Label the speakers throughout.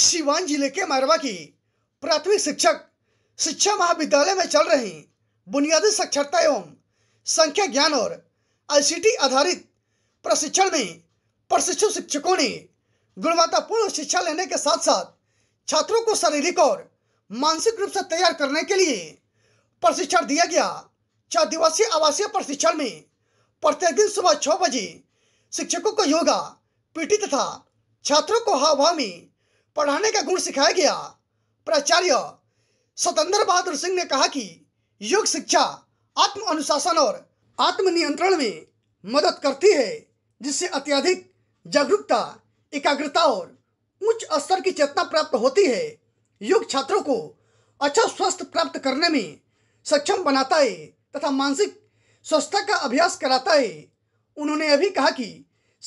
Speaker 1: सिवान जिले के मारवा की प्राथमिक शिक्षक शिक्षा महाविद्यालय में चल रही बुनियादी साक्षरता एवं संख्या ज्ञान और आईसीटी आधारित प्रशिक्षण में प्रशिक्षु शिक्षकों ने गुणवत्तापूर्ण शिक्षा लेने के साथ साथ छात्रों को शारीरिक और मानसिक रूप से तैयार करने के लिए प्रशिक्षण दिया गया चार दिवसीय आवासीय प्रशिक्षण में प्रत्येक दिन सुबह छः बजे शिक्षकों को योगा पीटी तथा छात्रों को हाव भाव में पढ़ाने का गुण सिखाया गया प्राचार्य स्वतंत्र बहादुर सिंह ने कहा कि योग शिक्षा आत्म अनुशासन और आत्मनियंत्रण में मदद करती है जिससे अत्यधिक जागरूकता एकाग्रता और उच्च स्तर की चेतना प्राप्त होती है योग छात्रों को अच्छा स्वास्थ्य प्राप्त करने में सक्षम बनाता है तथा मानसिक स्वस्थता का अभ्यास कराता है उन्होंने यह भी कहा कि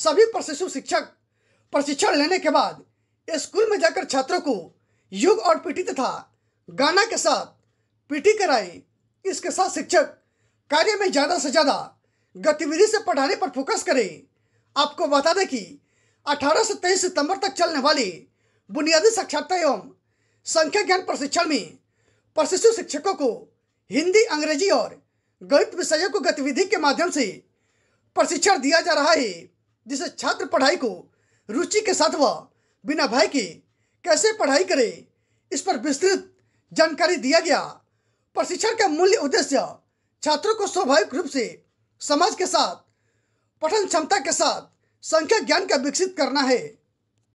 Speaker 1: सभी प्रशिक्षु शिक्षक प्रशिक्षण लेने के बाद स्कूल में जाकर छात्रों को योग और पीटी तथा गाना के साथ पीटी कराई इसके साथ शिक्षक कार्य में ज़्यादा से ज़्यादा गतिविधि से पढ़ाने पर फोकस करें आपको बता दें कि 18 से 23 सितंबर तक चलने वाली बुनियादी साक्षरता एवं संख्या ज्ञान प्रशिक्षण में प्रशिक्षु शिक्षकों को हिंदी अंग्रेजी और गणित विषयों को गतिविधि के माध्यम से प्रशिक्षण दिया जा रहा है जिसे छात्र पढ़ाई को रुचि के साथ व बिना भय के कैसे पढ़ाई करें इस पर विस्तृत जानकारी दिया गया प्रशिक्षण का मूल्य उद्देश्य छात्रों को स्वाभाविक रूप से समाज के साथ पठन क्षमता के साथ संख्या ज्ञान का विकसित करना है